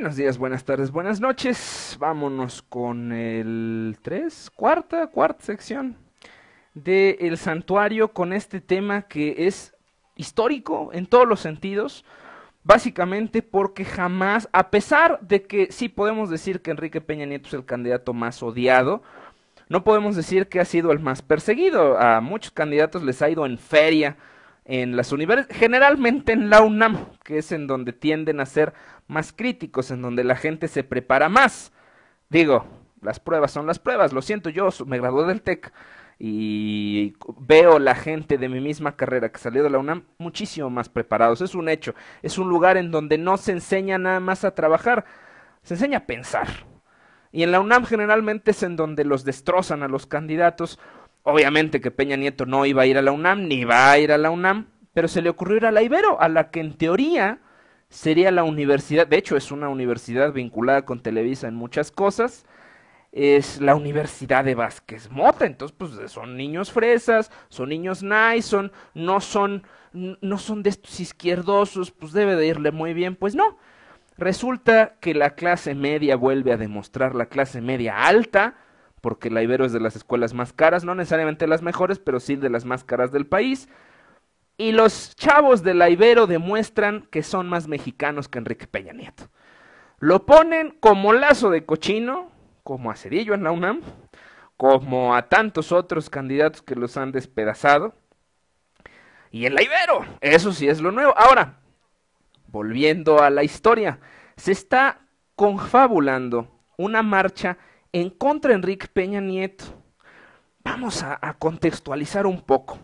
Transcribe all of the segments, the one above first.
Buenos días, buenas tardes, buenas noches. Vámonos con el 3, cuarta, cuarta sección de El Santuario con este tema que es histórico en todos los sentidos. Básicamente porque jamás, a pesar de que sí podemos decir que Enrique Peña Nieto es el candidato más odiado, no podemos decir que ha sido el más perseguido. A muchos candidatos les ha ido en feria en las universidades, generalmente en la UNAM, que es en donde tienden a ser más críticos, en donde la gente se prepara más. Digo, las pruebas son las pruebas, lo siento, yo me gradué del TEC y veo la gente de mi misma carrera que salió de la UNAM muchísimo más preparados, es un hecho, es un lugar en donde no se enseña nada más a trabajar, se enseña a pensar. Y en la UNAM generalmente es en donde los destrozan a los candidatos Obviamente que Peña Nieto no iba a ir a la UNAM, ni va a ir a la UNAM, pero se le ocurrió ir a la Ibero, a la que en teoría sería la universidad, de hecho es una universidad vinculada con Televisa en muchas cosas, es la Universidad de Vázquez Mota, entonces pues son niños fresas, son niños nice, no son, no son de estos izquierdosos, pues debe de irle muy bien, pues no. Resulta que la clase media vuelve a demostrar la clase media alta, porque la Ibero es de las escuelas más caras, no necesariamente las mejores, pero sí de las más caras del país. Y los chavos de la Ibero demuestran que son más mexicanos que Enrique Peña Nieto. Lo ponen como lazo de cochino, como a Cedillo en la UNAM, como a tantos otros candidatos que los han despedazado. Y en la Ibero, eso sí es lo nuevo. Ahora, volviendo a la historia, se está confabulando una marcha en contra Enrique Peña Nieto. Vamos a, a contextualizar un poco.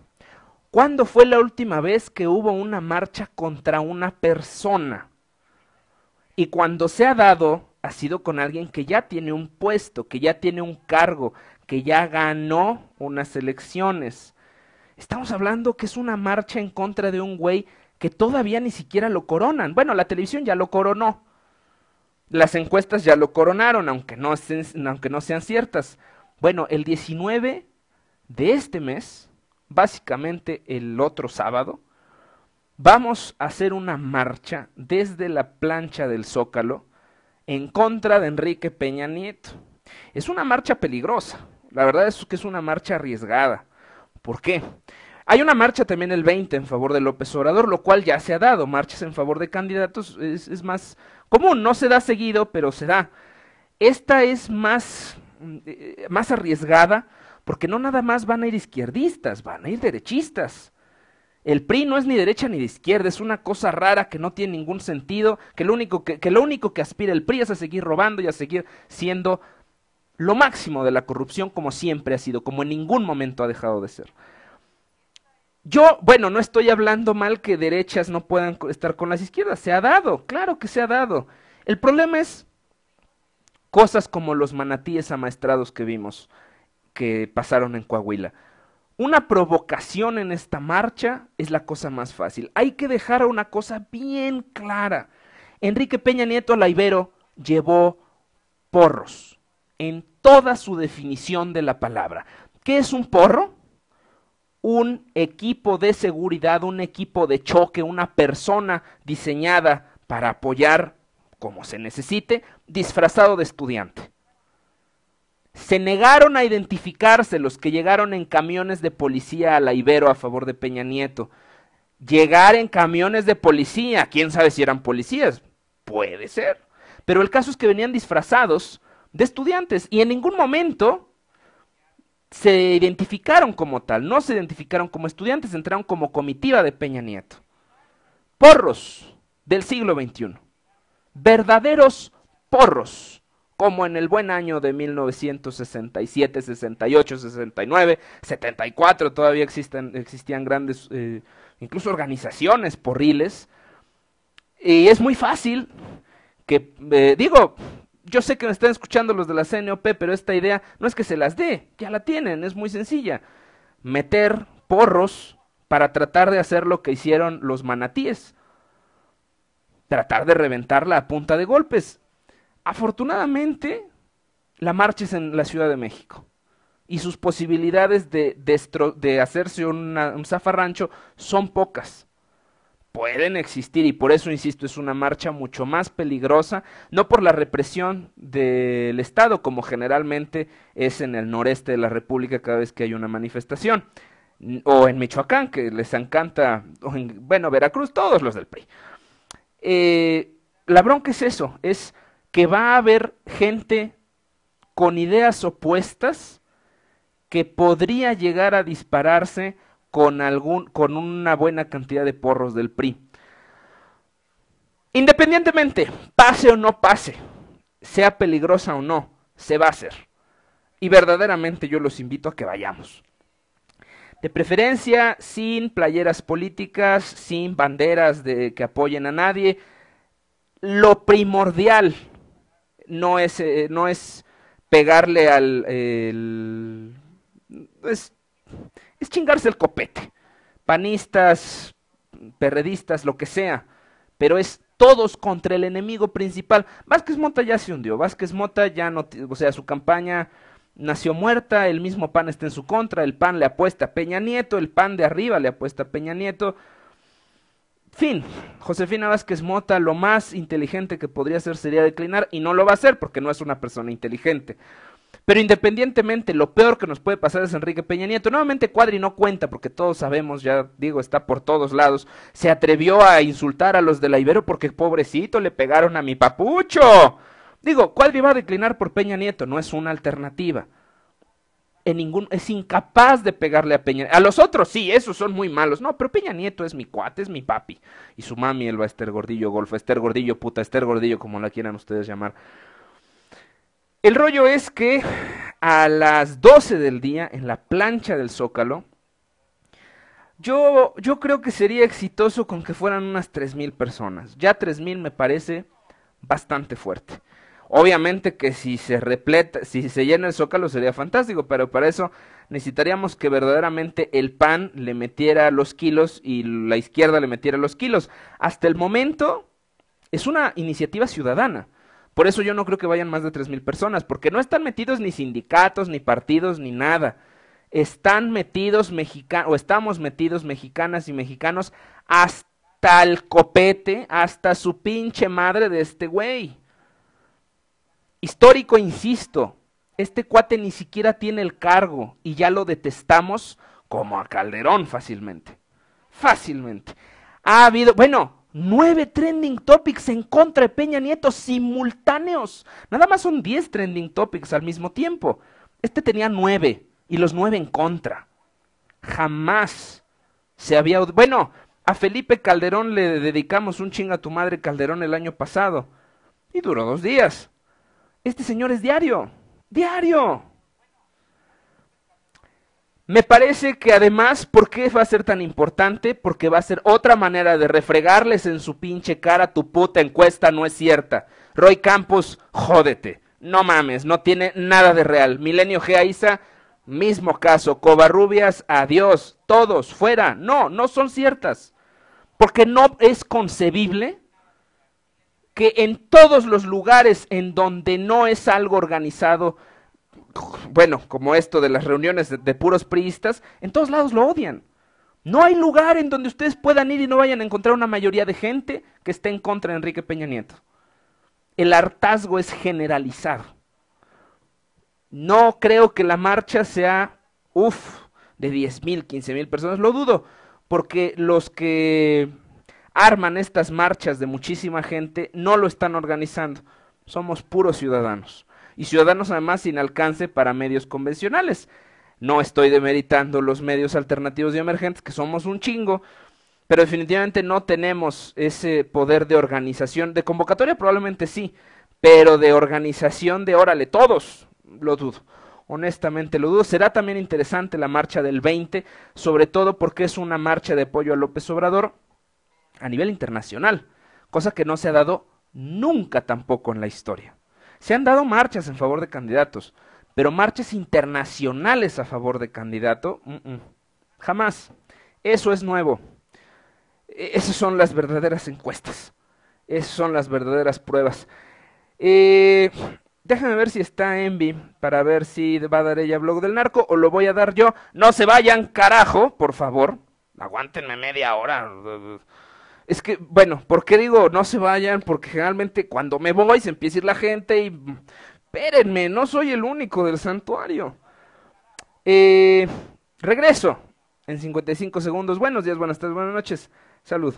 ¿Cuándo fue la última vez que hubo una marcha contra una persona? Y cuando se ha dado, ha sido con alguien que ya tiene un puesto, que ya tiene un cargo, que ya ganó unas elecciones. Estamos hablando que es una marcha en contra de un güey que todavía ni siquiera lo coronan. Bueno, la televisión ya lo coronó, las encuestas ya lo coronaron, aunque no, sean, aunque no sean ciertas. Bueno, el 19 de este mes, básicamente el otro sábado, vamos a hacer una marcha desde la plancha del Zócalo en contra de Enrique Peña Nieto. Es una marcha peligrosa, la verdad es que es una marcha arriesgada. ¿Por qué? Hay una marcha también el 20 en favor de López Obrador, lo cual ya se ha dado. Marchas en favor de candidatos es, más común, no se da seguido, pero se da. Esta es más, eh, eh, más arriesgada porque no nada más van a ir izquierdistas, van a ir derechistas. El PRI no es ni derecha ni de izquierda, es una cosa rara que no tiene ningún sentido, que lo único que, que, lo único que aspira el PRI es a seguir robando y a seguir siendo lo máximo de la corrupción como siempre ha sido, como en ningún momento ha dejado de ser. Yo, bueno, no estoy hablando mal que derechas no puedan estar con las izquierdas, se ha dado, claro que se ha dado. El problema es cosas como los manatíes amaestrados que vimos, que pasaron en Coahuila. Una provocación en esta marcha es la cosa más fácil. Hay que dejar una cosa bien clara. Enrique Peña Nieto Laibero llevó porros en toda su definición de la palabra. ¿Qué es un porro? un equipo de seguridad, un equipo de choque, una persona diseñada para apoyar como se necesite, disfrazado de estudiante. Se negaron a identificarse los que llegaron en camiones de policía a la Ibero a favor de Peña Nieto. Llegar en camiones de policía, quién sabe si eran policías, puede ser. Pero el caso es que venían disfrazados de estudiantes y en ningún momento se identificaron como tal, no se identificaron como estudiantes, entraron como comitiva de Peña Nieto. Porros del siglo XXI. Verdaderos porros, como en el buen año de 1967, 68, 69, 74, todavía existen, existían grandes, eh, incluso organizaciones porriles. Y es muy fácil que, eh, digo, yo sé que me están escuchando los de la CNOP, pero esta idea no es que se las dé, ya la tienen, es muy sencilla. Meter porros para tratar de hacer lo que hicieron los manatíes. Tratar de reventarla a punta de golpes. Afortunadamente, la marcha es en la Ciudad de México. Y sus posibilidades de, hacerse un zafarrancho son pocas pueden existir y por eso, insisto, es una marcha mucho más peligrosa, no por la represión del Estado, como generalmente es en el noreste de la República cada vez que hay una manifestación, o en Michoacán, que les encanta, o en, bueno, Veracruz, todos los del PRI. Eh, la bronca es eso, es que va a haber gente con ideas opuestas que podría llegar a dispararse con, algún, con una buena cantidad de porros del PRI. Independientemente, pase o no pase, sea peligrosa o no, se va a hacer. Y verdaderamente yo los invito a que vayamos. De preferencia, sin playeras políticas, sin banderas de que apoyen a nadie. Lo primordial no es, eh, no es pegarle al... es es chingarse el copete. Panistas, perredistas, lo que sea. Pero es todos contra el enemigo principal. Vázquez Mota ya se hundió. Vázquez Mota ya no, o sea, su campaña nació muerta, el mismo PAN está en su contra, el PAN le apuesta a Peña Nieto, el PAN de arriba le apuesta a Peña Nieto. Fin, Josefina Vázquez Mota lo más inteligente que podría hacer sería declinar y no lo va a hacer porque no es una persona inteligente. Pero independientemente, lo peor que nos puede pasar es Enrique Peña Nieto. Nuevamente Cuadri no cuenta porque todos sabemos, ya digo, está por todos lados. Se atrevió a insultar a los de la Ibero porque pobrecito le pegaron a mi papucho. Digo, Cuadri va a declinar por Peña Nieto, no es una alternativa. En ningún, es incapaz de pegarle a Peña. A los otros sí, esos son muy malos. No, pero Peña Nieto es mi cuate, es mi papi. Y su mami, a Esther Gordillo Golfo, Esther Gordillo puta, Esther Gordillo, como la quieran ustedes llamar. El rollo es que a las 12 del día, en la plancha del Zócalo, yo, yo creo que sería exitoso con que fueran unas 3.000 personas. Ya 3.000 me parece bastante fuerte. Obviamente que si se repleta, si se llena el zócalo sería fantástico, pero para eso necesitaríamos que verdaderamente el PAN le metiera los kilos y la izquierda le metiera los kilos. Hasta el momento es una iniciativa ciudadana. Por eso yo no creo que vayan más de 3.000 personas, porque no están metidos ni sindicatos, ni partidos, ni nada. Están metidos mexicanos, o estamos metidos mexicanas y mexicanos hasta el copete, hasta su pinche madre de este güey. Histórico, insisto, este cuate ni siquiera tiene el cargo y ya lo detestamos como a Calderón fácilmente. Fácilmente. Ha habido, bueno, Nueve trending topics en contra de Peña Nieto simultáneos. Nada más son diez trending topics al mismo tiempo. Este tenía nueve y los nueve en contra. Jamás se había... Bueno, a Felipe Calderón le dedicamos un chinga a tu madre Calderón el año pasado. Y duró dos días. Este señor es diario. Diario. Me parece que además, ¿por qué va a ser tan importante? Porque va a ser otra manera de refregarles en su pinche cara tu puta encuesta no es cierta. Roy Campos, jódete. No mames, no tiene nada de real. Milenio G. mismo caso. Covarrubias, adiós. Todos, fuera. No, no son ciertas. Porque no es concebible que en todos los lugares en donde no es algo organizado, bueno, como esto de las reuniones de, puros priistas, en todos lados lo odian. No hay lugar en donde ustedes puedan ir y no vayan a encontrar una mayoría de gente que esté en contra de Enrique Peña Nieto. El hartazgo es generalizado. No creo que la marcha sea, uff, de 10 mil, 15 mil personas, lo dudo, porque los que arman estas marchas de muchísima gente no lo están organizando. Somos puros ciudadanos y ciudadanos además sin alcance para medios convencionales. No estoy demeritando los medios alternativos y emergentes, que somos un chingo, pero definitivamente no tenemos ese poder de organización, de convocatoria probablemente sí, pero de organización de órale, todos, lo dudo. Honestamente lo dudo. Será también interesante la marcha del 20, sobre todo porque es una marcha de apoyo a López Obrador a nivel internacional, cosa que no se ha dado nunca tampoco en la historia. Se han dado marchas en favor de candidatos, pero marchas internacionales a favor de candidato, jamás. Eso es nuevo. E-, esas son las verdaderas encuestas. Esas son las verdaderas pruebas. Eh, déjame ver si está Envy para ver si va a dar ella blog del narco o lo voy a dar yo. No se vayan, carajo, por favor. Aguántenme media hora. Es que, bueno, ¿por qué digo no se vayan? Porque generalmente cuando me voy se empieza a ir la gente y... Espérenme, no soy el único del santuario. Eh, regreso en 55 segundos. Buenos días, buenas tardes, buenas noches. Salud.